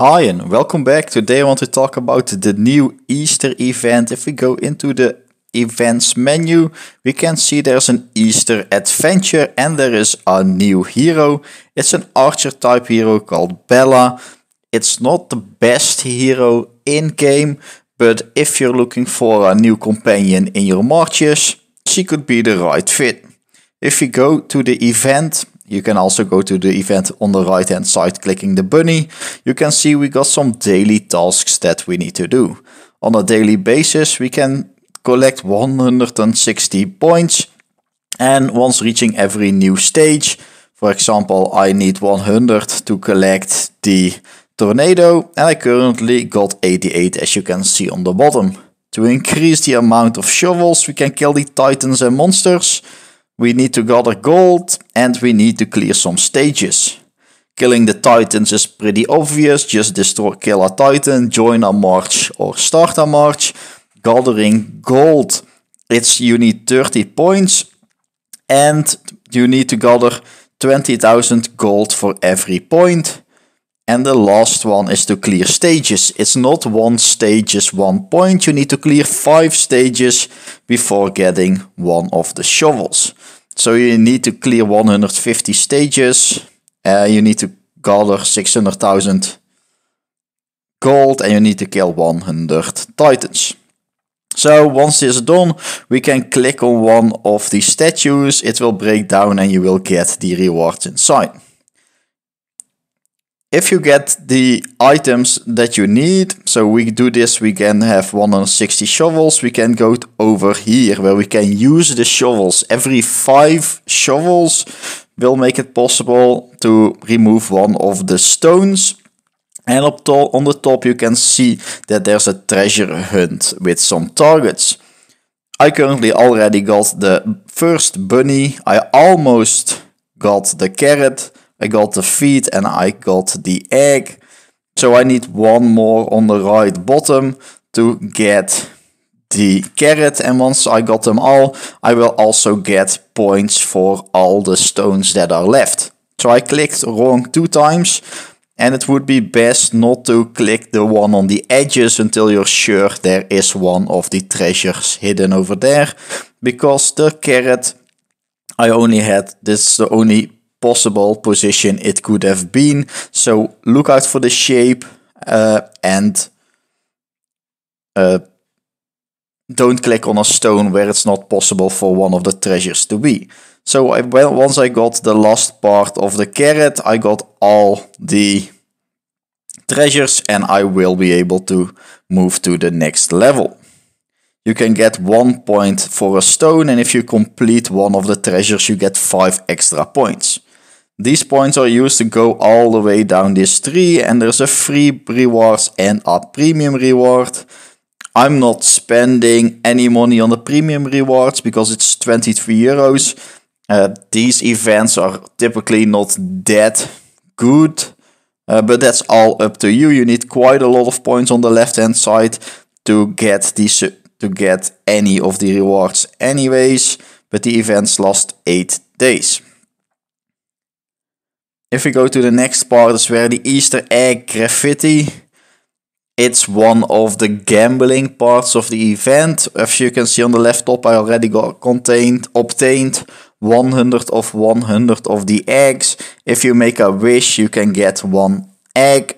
Hi and welcome back. Today I want to talk about the new Easter event. If we go into the events menu, we can see there's an Easter adventure and there is a new hero. It's an archer type hero called Bella. It's not the best hero in game, but if you're looking for a new companion in your marches, she could be the right fit. If we go to the event, you can also go to the event on the right hand side clicking the bunny. You can see we got some daily tasks that we need to do. On a daily basis we can collect 160 points and once reaching every new stage, for example I need 100 to collect the tornado and I currently got 88 as you can see on the bottom. To increase the amount of shovels we can kill the titans and monsters we need to gather gold and we need to clear some stages. Killing the titans is pretty obvious, just destroy, kill a titan, join a march or start a march. Gathering gold, it's you need 30 points and you need to gather 20,000 gold for every point. And the last one is to clear stages. It's not one stage is one point. You need to clear five stages before getting one of the shovels. So you need to clear 150 stages. Uh, you need to gather 600,000 gold and you need to kill 100 titans. So once this is done, we can click on one of the statues. It will break down and you will get the rewards inside if you get the items that you need, so we do this, we can have 160 shovels, we can go over here where we can use the shovels. Every five shovels will make it possible to remove one of the stones. And up to on the top you can see that there's a treasure hunt with some targets. I currently already got the first bunny, I almost got the carrot, I got the feet and I got the egg. So I need one more on the right bottom to get the carrot. And once I got them all, I will also get points for all the stones that are left. So I clicked wrong two times. And it would be best not to click the one on the edges until you're sure there is one of the treasures hidden over there. Because the carrot, I only had, this is the only possible position it could have been. So look out for the shape uh, and uh, don't click on a stone where it's not possible for one of the treasures to be. So I, well, once I got the last part of the carrot, I got all the treasures and I will be able to move to the next level. You can get one point for a stone and if you complete one of the treasures you get five extra points. These points are used to go all the way down this tree and there's a free rewards and a premium reward. I'm not spending any money on the premium rewards because it's 23 euros. Uh, these events are typically not that good, uh, but that's all up to you. You need quite a lot of points on the left hand side to get these to get any of the rewards anyways, but the events last 8 days. If we go to the next part, it's where the Easter egg graffiti. It's one of the gambling parts of the event. As you can see on the left top, I already got contained, obtained 100 of 100 of the eggs. If you make a wish, you can get one egg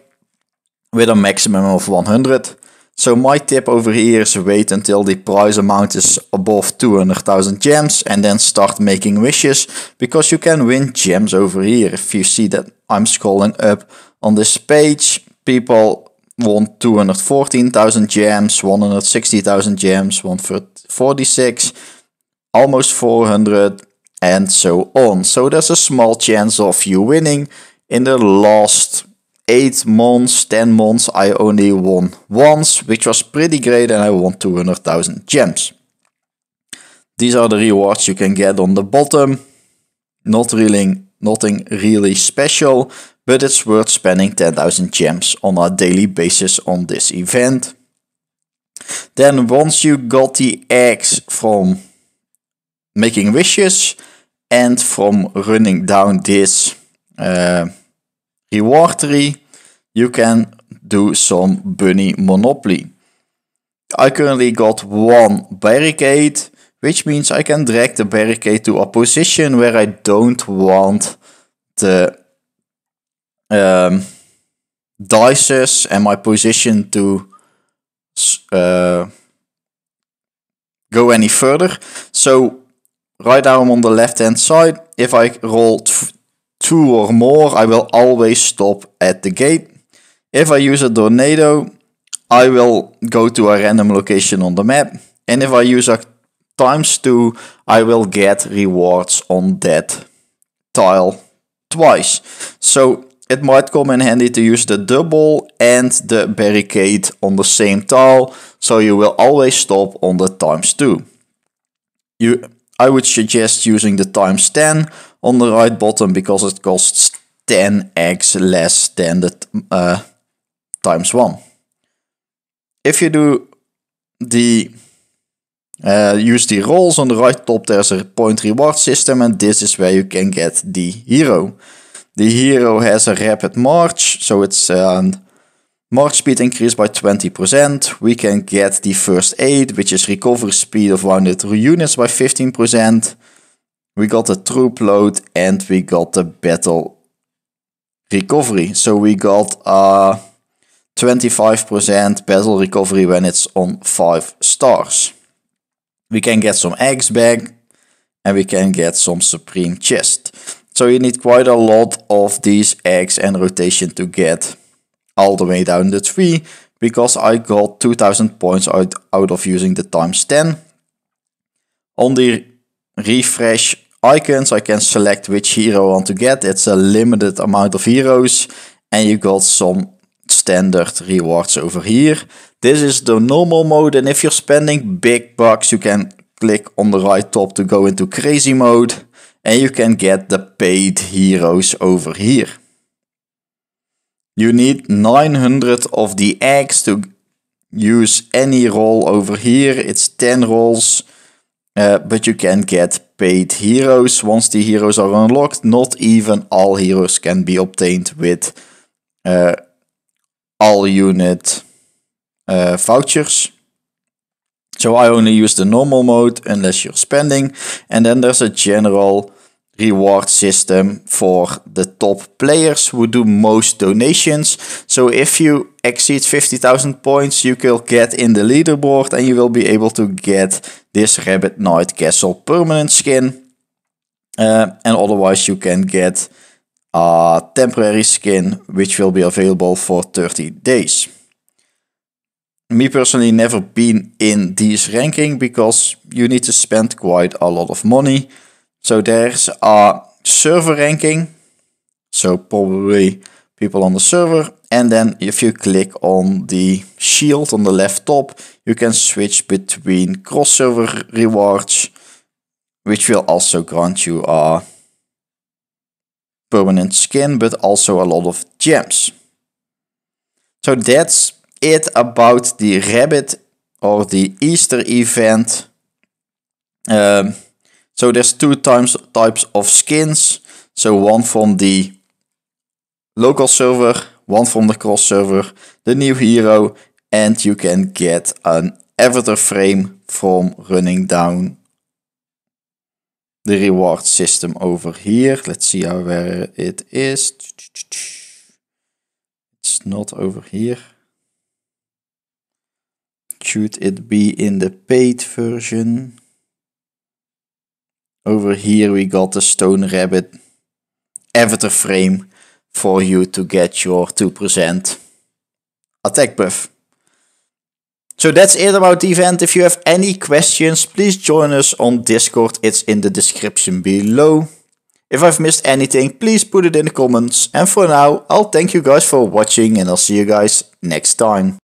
with a maximum of 100. So my tip over here is wait until the price amount is above 200,000 gems and then start making wishes because you can win gems over here. If you see that I'm scrolling up on this page, people won 214,000 gems, 160,000 gems, 146, almost 400 and so on. So there's a small chance of you winning in the last eight months, 10 months, I only won once, which was pretty great, and I won 200,000 gems. These are the rewards you can get on the bottom. Not really, nothing really special, but it's worth spending 10,000 gems on a daily basis on this event. Then once you got the eggs from making wishes and from running down this uh, reward tree, you can do some bunny monopoly. I currently got one barricade, which means I can drag the barricade to a position where I don't want the um, dices and my position to uh, go any further. So right now I'm on the left hand side. If I roll two or more, I will always stop at the gate. If I use a tornado, I will go to a random location on the map. And if I use a times 2, I will get rewards on that tile twice. So it might come in handy to use the double and the barricade on the same tile, so you will always stop on the times 2. You, I would suggest using the times 10 on the right bottom because it costs 10x less than the uh, times 1. If you do the uh, use the rolls on the right top there's a point reward system and this is where you can get the hero. The hero has a rapid march so it's um, march speed increased by 20%. We can get the first aid which is recovery speed of 100 units by 15% we got the troop load and we got the battle recovery. So we got uh, 25% battle recovery when it's on 5 stars. We can get some eggs back and we can get some supreme chest. So you need quite a lot of these eggs and rotation to get all the way down the tree because I got 2000 points out, out of using the times 10. On the refresh icons. I can select which hero I want to get. It's a limited amount of heroes. And you got some standard rewards over here. This is the normal mode. And if you're spending big bucks, you can click on the right top to go into crazy mode. And you can get the paid heroes over here. You need 900 of the eggs to use any roll over here. It's 10 rolls. Uh, but you can get paid heroes once the heroes are unlocked. Not even all heroes can be obtained with uh, all unit uh, vouchers. So I only use the normal mode unless you're spending. And then there's a general reward system for the top players who do most donations. So if you exceed 50,000 points, you will get in the leaderboard and you will be able to get this Rabbit Knight Castle permanent skin. Uh, and otherwise you can get a temporary skin which will be available for 30 days. Me personally never been in these ranking because you need to spend quite a lot of money. So there's our server ranking. So probably people on the server. And then if you click on the shield on the left top, you can switch between cross-server rewards, which will also grant you a permanent skin, but also a lot of gems. So that's it about the rabbit or the Easter event. Um, so there's two times types of skins. So one from the local server, one from the cross server, the new hero, and you can get an avatar frame from running down the reward system over here. Let's see how where it is. It's not over here. Should it be in the paid version? Over here we got the Stone Rabbit Avatar frame for you to get your 2% attack buff. So that's it about the event. If you have any questions, please join us on Discord. It's in the description below. If I've missed anything, please put it in the comments. And for now, I'll thank you guys for watching and I'll see you guys next time.